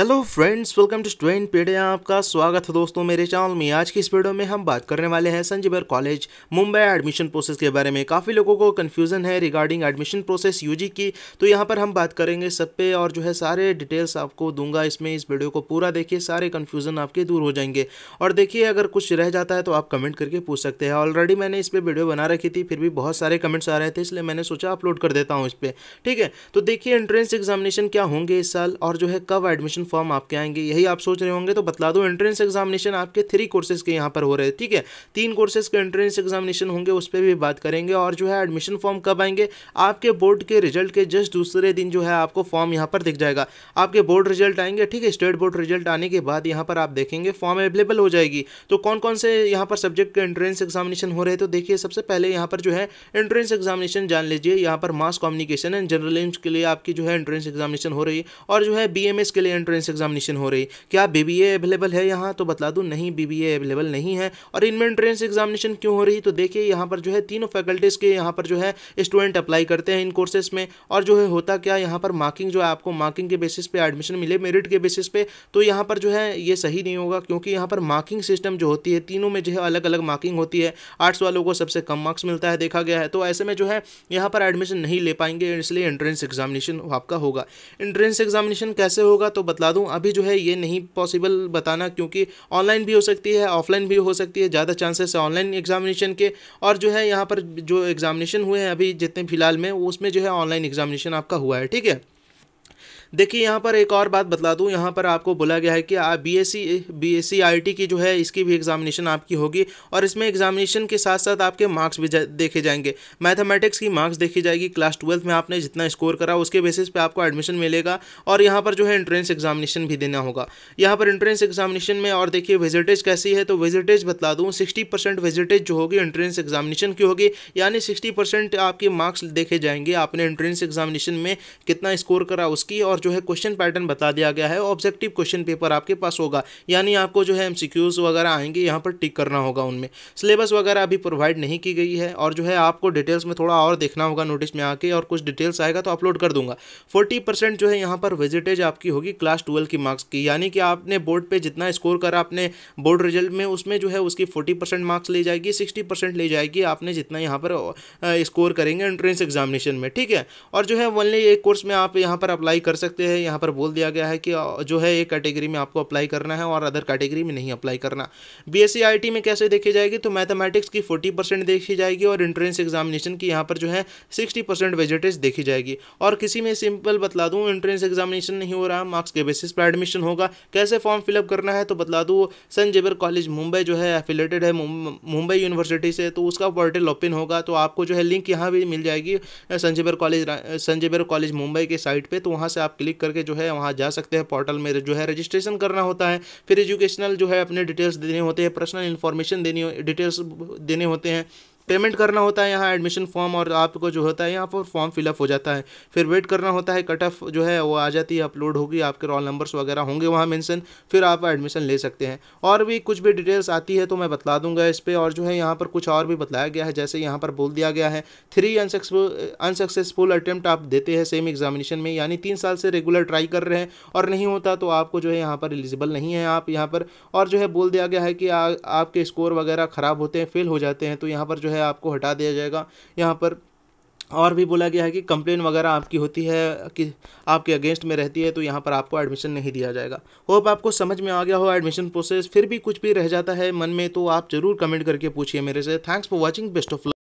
hello friends welcome to student pedia आपका स्वागत है दोस्तों मेरे चैनल में आज की इस वीडियो में हम बात करने वाले हैं संजीवर कॉलेज मुंबई एडमिशन प्रोसेस के बारे में काफ़ी लोगों को कन्फ्यूज़न है रिगार्डिंग एडमिशन प्रोसेस यूजी की तो यहाँ पर हम बात करेंगे सब पे और जो है सारे डिटेल्स आपको दूंगा इसमें इस वीडियो को पूरा देखिए सारे कन्फ्यूज़न आपके दूर हो जाएंगे और देखिए अगर कुछ रह जाता है तो आप कमेंट करके पूछ सकते हैं ऑलरेडी मैंने इस पर वीडियो बना रखी थी फिर भी बहुत सारे कमेंट्स आ रहे थे इसलिए मैंने सोचा अपलोड कर देता हूँ इस पर ठीक है तो देखिए एंट्रेंस एग्जामिनेशन क्या होंगे इस साल और जो है कब एडमिशन फॉर्म आपके आएंगे यही आप सोच रहे होंगे तो बता दो एंट्रेंस एग्जामिनेशन आपके थ्री कोर्सेज के यहाँ पर हो रहे हैं ठीक है तीन कोर्सेज के एंट्रेंस एग्जामिनेशन होंगे उस पर भी बात करेंगे और जो है एडमिशन फॉर्म कब आएंगे आपके बोर्ड के रिजल्ट के जस्ट दूसरे दिन जो है आपको फॉर्म यहाँ पर दिख जाएगा आपके बोर्ड रिजल्ट आएंगे ठीक है स्टेट बोर्ड रिजल्ट आने के बाद यहाँ पर आप देखेंगे फॉर्म अवेलेबल हो जाएगी तो कौन कौन से यहाँ पर सब्जेक्ट के एंट्रेंस एग्जामिनेशन हो रहे हैं तो देखिए सबसे पहले यहाँ पर जो है एंट्रेंस एग्जामिनेशन जान लीजिए यहाँ पर मास कम्युनिकेशन एंड जनरल के लिए आपकी जो है एंट्रेंस एग्जामिनेशन हो रही है और जो है बी के लिए एंट्रेंस एंट्रेंस एग्जामिनेशन हो रही क्या बी अवेलेबल है यहाँ तो बता दूँ नहीं बी अवेलेबल नहीं है और इनमें एंट्रेंस एग्जामिनेशन क्यों हो रही तो देखिए यहाँ पर जो है तीनों फैकल्टीज़ के यहाँ पर जो है स्टूडेंट अप्लाई करते हैं इन कोर्सेस में और जो है होता क्या यहाँ पर मार्किंग जो है आपको मार्किंग के बेसिस पे एडमिशन मिले मेरिट के बेसिस पे तो यहाँ पर जो है ये सही नहीं होगा क्योंकि यहाँ पर मार्किंग सिस्टम जो होती है तीनों में जो है अलग अलग मार्किंग होती है आर्ट्स वालों को सबसे कम मार्क्स मिलता है देखा गया है तो ऐसे में जो है यहाँ पर एडमिशन नहीं ले पाएंगे इसलिए एंट्रेंस एग्जामिनेशन आपका होगा एंट्रेंस एग्जामिनेशन कैसे होगा तो बता बतला दूँ अभी जो है ये नहीं पॉसिबल बताना क्योंकि ऑनलाइन भी हो सकती है ऑफलाइन भी हो सकती है ज़्यादा चांसेस है ऑनलाइन एग्जामिनेशन के और जो है यहाँ पर जो एग्जामिनेशन हुए हैं अभी जितने फिलहाल में उसमें जो है ऑनलाइन एग्जामिनेशन आपका हुआ है ठीक है देखिए यहाँ पर एक और बात बता दूँ यहाँ पर आपको बोला गया है कि B S C B S C I T की जो है इसकी भी एग्जामिनेशन आपकी होगी और इसमें एग्जामिनेशन के साथ साथ आपके मार्क्स भी जा, देखे जाएंगे मैथमेटिक्स की मार्क्स देखी जाएगी क्लास ट्वेल्थ में आपने जितना स्कोर करा उसके बेसिस पे आपको एडमिशन मिलेगा और यहाँ पर जो है एंट्रेंस एग्जामिनेशन भी देना होगा यहाँ पर एंट्रेंस एग्जामिनेशन में और देखिए विजिटेज कैसी है तो विजिटेज बता दूँ सिक्सटी परसेंट विजिटेज जो होगी एंट्रेंस एग्जामिनेशन की होगी यानी सिक्सटी परसेंट आपके मार्क्स देखे जाएंगे आपने एंट्रेंस एग्जामिनेशन में कितना स्कोर करा उसकी और जो है क्वेश्चन पैटर्न बता दिया गया है ऑब्जेक्टिव क्वेश्चन पेपर आपके पास होगा यानी आपको जो है एम वगैरह आएंगे यहाँ पर टिक करना होगा उनमें सिलेबस वगैरह अभी प्रोवाइड नहीं की गई है और जो है आपको डिटेल्स में थोड़ा और देखना होगा नोटिस में आके और कुछ डिटेल्स आएगा तो अपलोड कर दूंगा फोर्टी जो है यहाँ पर विजिटेज आपकी होगी क्लास ट्वेल्व की मार्क्स की यानी कि आपने बोर्ड पर जितना स्कोर करा आपने बोर्ड रिजल्ट में उसमें जो है उसकी फोर्टी मार्क्स ले जाएगी सिक्सटी ले जाएगी आपने जितना यहाँ पर स्कोर करेंगे एंट्रेंस एग्जामिनेशन में ठीक है और जो है वनली एक कोर्स में आप यहाँ पर अप्लाई कर सकते सकते हैं यहाँ पर बोल दिया गया है कि जो है एक कैटेगरी में आपको अप्लाई करना है और अदर कैटेगरी में नहीं अप्लाई करना बी एस e में कैसे देखी जाएगी तो मैथमेटिक्स की फोर्टी परसेंट देखी जाएगी और इंट्रेंस एग्जामिनेशन की यहाँ पर जो है सिक्सटी परसेंट वेजेटेज देखी जाएगी और किसी में सिंपल बतला दूँ इंट्रेंस एग्जामिनेशन नहीं हो रहा मार्क्स के बेसिस पर एडमिशन होगा कैसे फॉर्म फिलअप करना है तो बता दूँ सन जेबर कॉलेज मुंबई जो है एफिलेटेड है मुंबई यूनिवर्सिटी से तो उसका पोर्टल ओपन होगा तो आपको जो है लिंक यहाँ भी मिल जाएगी संजय कॉलेज संजय कॉलेज मुंबई के साइट पे तो वहाँ से आप क्लिक करके जो है वहाँ जा सकते हैं पोर्टल में जो है रजिस्ट्रेशन करना होता है फिर एजुकेशनल जो है अपने डिटेल्स देने होते हैं पर्सनल इन्फॉर्मेशन देनी डिटेल्स देने होते हैं पेमेंट करना होता है यहाँ एडमिशन फॉर्म और आपको जो होता है यहाँ पर फॉर्म फिलअप हो जाता है फिर वेट करना होता है कट ऑफ जो है वो आ जाती है अपलोड होगी आपके रोल नंबर्स वगैरह होंगे वहाँ मेंशन फिर आप एडमिशन ले सकते हैं और भी कुछ भी डिटेल्स आती है तो मैं बतला दूंगा इस पर और जो है यहाँ पर कुछ और भी बताया गया है जैसे यहाँ पर बोल दिया गया है थ्री अनसक्सेसफुल अनसक्सेसफुल अटैम्प्ट आप देते हैं सेम एग्जामिनेशन में यानी तीन साल से रेगुलर ट्राई कर रहे हैं और नहीं होता तो आपको जो है यहाँ पर एलिजिबल नहीं है आप यहाँ पर और जो है बोल दिया गया है कि आपके स्कोर वगैरह ख़राब होते हैं फेल हो जाते हैं तो यहाँ पर जो है है आपको हटा दिया जाएगा यहाँ पर और भी बोला गया है कि कंप्लेन वगैरह आपकी होती है कि आपके अगेंस्ट में रहती है तो यहाँ पर आपको एडमिशन नहीं दिया जाएगा होप आपको समझ में आ गया हो एडमिशन प्रोसेस फिर भी कुछ भी रह जाता है मन में तो आप ज़रूर कमेंट करके पूछिए मेरे से thanks for watching best of